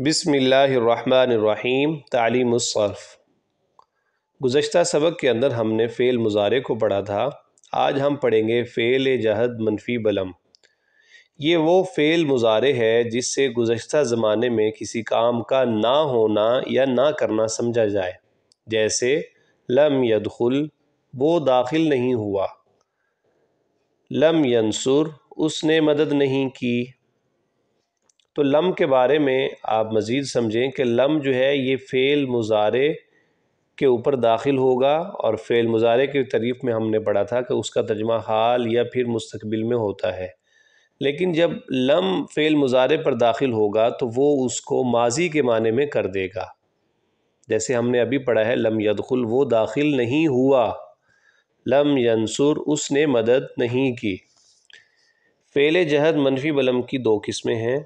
بسم اللہ الرحمن الرحیم تعلیم الصرف گزشتہ سبق کے اندر ہم نے فعل مزارے کو پڑھا تھا آج ہم پڑھیں گے فعل جہد منفی بلم یہ وہ فعل مزارے ہے جس سے گزشتہ زمانے میں کسی کام کا نہ ہونا یا نہ کرنا سمجھا جائے جیسے لم یدخل وہ داخل نہیں ہوا لم ینصر اس نے مدد نہیں کی تو لم کے بارے میں آپ مزید سمجھیں کہ لم جو ہے یہ فعل مزارے کے اوپر داخل ہوگا اور فعل مزارے کے تریف میں ہم نے پڑھا تھا کہ اس کا ترجمہ حال یا پھر مستقبل میں ہوتا ہے لیکن جب لم فعل مزارے پر داخل ہوگا تو وہ اس کو ماضی کے معنی میں کر دے گا جیسے ہم نے ابھی پڑھا ہے لم یدخل وہ داخل نہیں ہوا لم ینصر اس نے مدد نہیں کی فعل جہد منفی بلم کی دو قسمیں ہیں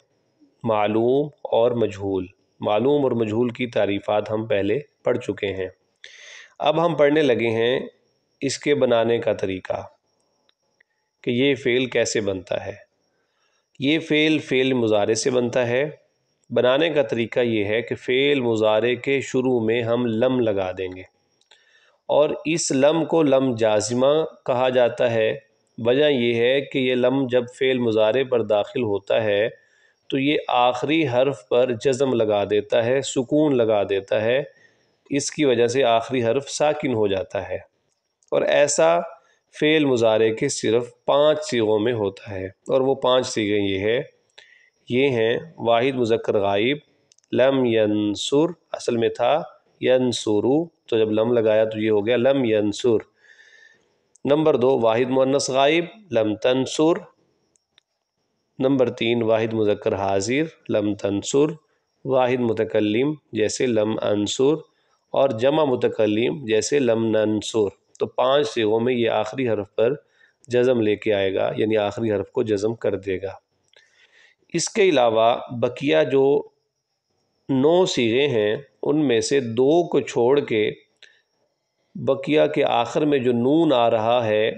معلوم اور مجھول معلوم اور مجھول کی تعریفات ہم پہلے پڑھ چکے ہیں اب ہم پڑھنے لگے ہیں اس کے بنانے کا طریقہ کہ یہ فعل کیسے بنتا ہے یہ فعل فعل مزارے سے بنتا ہے بنانے کا طریقہ یہ ہے کہ فعل مزارے کے شروع میں ہم لم لگا دیں گے اور اس لم کو لم جازمہ کہا جاتا ہے وجہ یہ ہے کہ یہ لم جب فعل مزارے پر داخل ہوتا ہے تو یہ آخری حرف پر جزم لگا دیتا ہے سکون لگا دیتا ہے اس کی وجہ سے آخری حرف ساکن ہو جاتا ہے اور ایسا فعل مظاہرے کے صرف پانچ سیغوں میں ہوتا ہے اور وہ پانچ سیغیں یہ ہے یہ ہیں واحد مذکر غائب لم ینسر اصل میں تھا ینسرو تو جب لم لگایا تو یہ ہو گیا لم ینسر نمبر دو واحد مؤنس غائب لم تنسر نمبر تین واحد مذکر حاضر لم تنصر واحد متکلم جیسے لم انصر اور جمع متکلم جیسے لم ننصر تو پانچ سیغوں میں یہ آخری حرف پر جزم لے کے آئے گا یعنی آخری حرف کو جزم کر دے گا اس کے علاوہ بقیہ جو نو سیغے ہیں ان میں سے دو کو چھوڑ کے بقیہ کے آخر میں جو نون آ رہا ہے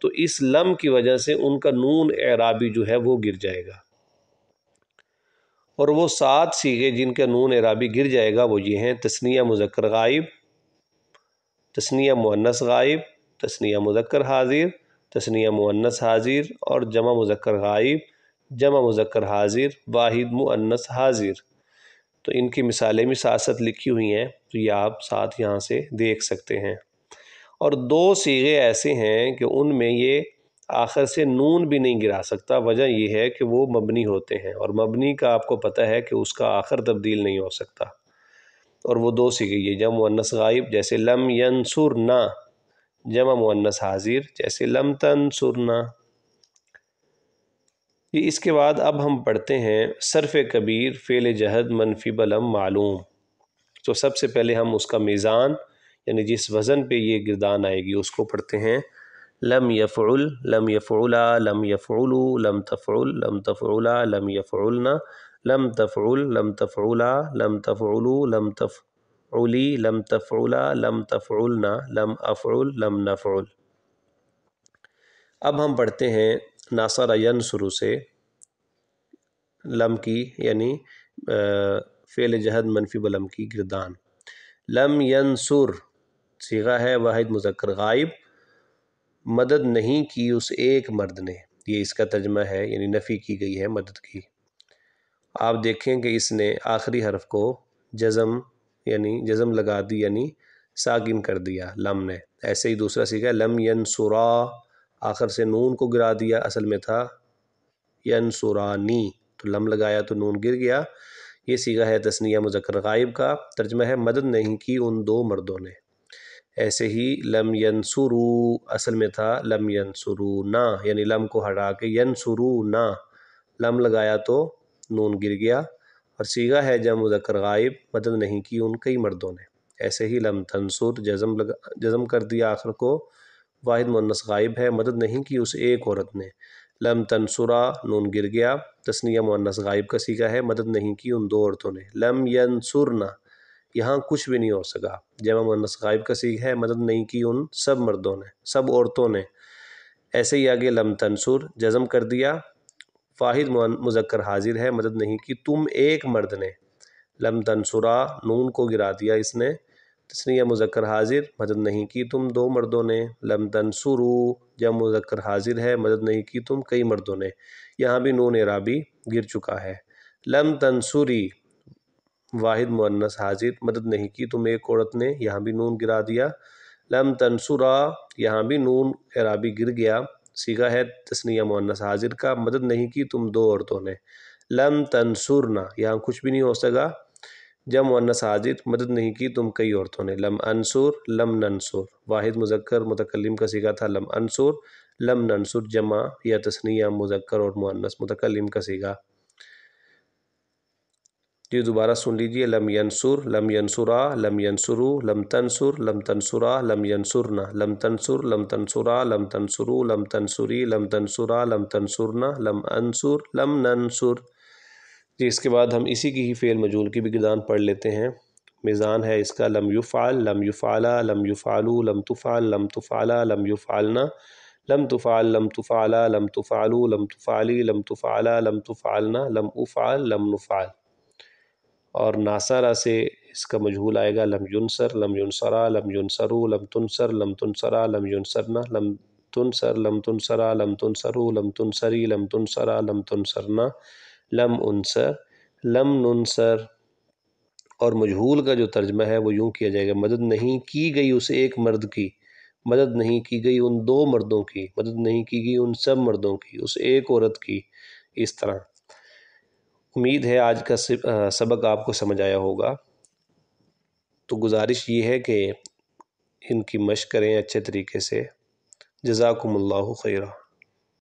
تو اس لم کی وجہ سے ان کا نون اعرابی جو ہے وہ گر جائے گا اور وہ سات سیغے جن کا نون اعرابی گر جائے گا وہ یہ ہیں تسنیہ مذکر غائب تسنیہ مؤنث غائب تسنیہ مذکر حاضر تسنیہ مؤنث حاضر اور جمع مذکر غائب جمع مذکر حاضر واحد مؤنث حاضر تو ان کی مثالیں بھی ساتھ ساتھ لکھی ہوئی ہیں تو یہ آپ ساتھ یہاں سے دیکھ سکتے ہیں اور دو سیغے ایسے ہیں کہ ان میں یہ آخر سے نون بھی نہیں گرا سکتا وجہ یہ ہے کہ وہ مبنی ہوتے ہیں اور مبنی کا آپ کو پتہ ہے کہ اس کا آخر تبدیل نہیں ہو سکتا اور وہ دو سیغے یہ جمع مونس غائب جیسے لم ینسر نا جمع مونس حاضر جیسے لم تنسر نا یہ اس کے بعد اب ہم پڑھتے ہیں صرف کبیر فیل جہد منفی بلم معلوم تو سب سے پہلے ہم اس کا میزان یعنی جس وزن پہ یہ گردان آئے گی اس کو پڑھتے ہیں لم یفعل لم یفعلا لم یفعلو لم تفعل لم تفعلا لم یفعلنا لم تفعل لم تفعلا لم تفعلو لم تفعلی لم تفعلا لم تفعلنا لم افعل لم نفعل اب ہم پڑھتے ہیں ناصر ین سرو سے لم کی یعنی فعل جہد منفی بلم کی گردان لم ینصر سیغہ ہے واحد مذکر غائب مدد نہیں کی اس ایک مرد نے یہ اس کا ترجمہ ہے یعنی نفی کی گئی ہے مدد کی آپ دیکھیں کہ اس نے آخری حرف کو جزم یعنی جزم لگا دی یعنی ساگن کر دیا لم نے ایسے ہی دوسرا سیکھا ہے لم ین سورا آخر سے نون کو گرا دیا اصل میں تھا ین سورانی تو لم لگایا تو نون گر گیا یہ سیکھا ہے تسنیہ مذکر غائب کا ترجمہ ہے مدد نہیں کی ان دو مردوں نے ایسے ہی لم ینسرو اصل میں تھا لم ینسرونا نا یعنی لم کو ہٹا کے ینسرونا نا لم لگایا تو نون گر گیا اور سیگا ہے جب مذکر غائب مدد نہیں کی ان کئی مردوں نے ایسے ہی لم تنسر جزم لگا جزم کر دیا آخر کو واحد مونس غائب ہے مدد نہیں کی اس ایک عورت نے لم تنسرا نون گر گیا تسنیہ مونس غائب کا سیگا ہے مدد نہیں کی ان دو عورتوں نے لم ینسرنا یہاں کچھ بھی نہیں ہو سکا انس غائب کا سیکھ ہے مدد نہیں کی ان سب مردوں نے سب عورتوں نے ایسے ہی آگے لم تنصور جزم کر دیا واحد مذکر حاضر ہے مدد نہیں کی تم ایک مرد نے لم تنسورہ نون کو گرا دیا اس نے اس نے یہ مذکر حاضر مدد نہیں کی تم دو مردوں نے لم تنصورو جب مذکر حاضر ہے مدد نہیں کی تم کئی مردوں نے یہاں بھی نون عرابی گر چکا ہے لم تنصوری واحد مونس حاضر مدد نہیں کی تم ایک عورت نے یہاں بھی نون گرا دیا لم تنسور یہاں بھی نون عرابی گر گیا سیکھا ہے تسنیہ مؤنس حاضر کا مدد نہیں کی تم دو عورتوں نے لم تنصور یہاں کچھ بھی نہیں ہو سکا مؤنس حاضر مدد نہیں کی تم کئی عورتوں نے لم عنصور لم عنصور واحد مذکر متقلم کا سیکھا تھا لم لمعنصور لم عنصر جمع یا تسنیہ مذکر اور مؤنس متقلم کا سیکھا جی دوبارہ سن لیجیے لم ینسر لم ینسرا لم ینسرو لم تنسر لم تنسرا لم ینسرنا لم تنسر لم تنسرا لم تنسرو لم تنسری لم تنسرا لم تنسرنا لم انسر لم ننسر جی اس کے بعد ہم اسی کی ہی فعل مجول کی بھی گردان پڑھ لیتے ہیں میزان ہے اس کا لم یفعل لم یفعلا لم یفعلو لم تفعل لم تفعلا لم یفعلنا لم تفعل لم تفعلا لم تفعلو لم تفعلی لم تفعلا لم تفعلنا لم افعل لم نفعل اور ناسارا سے اس کا مجھول آئے گا لم یونسر لم یونسرا لم یونسرو لم تنسر لم تنسرا لم یونسرنا لم تنسر لم تنسرا لم تنسرو لم تنسری لم تنسرا لم تنسرنا لم انسر لم ننسر اور مجہول کا جو ترجمہ ہے وہ یوں کیا جائے گا مدد نہیں کی گئی اس ایک مرد کی مدد نہیں کی گئی ان دو مردوں کی مدد نہیں کی گئی ان سب مردوں کی اس ایک عورت کی اس طرح امید ہے آج کا سبق آپ کو سمجھ آیا ہوگا تو گزارش یہ ہے کہ ان کی مشق کریں اچھے طریقے سے جزاکم اللہ خیرہ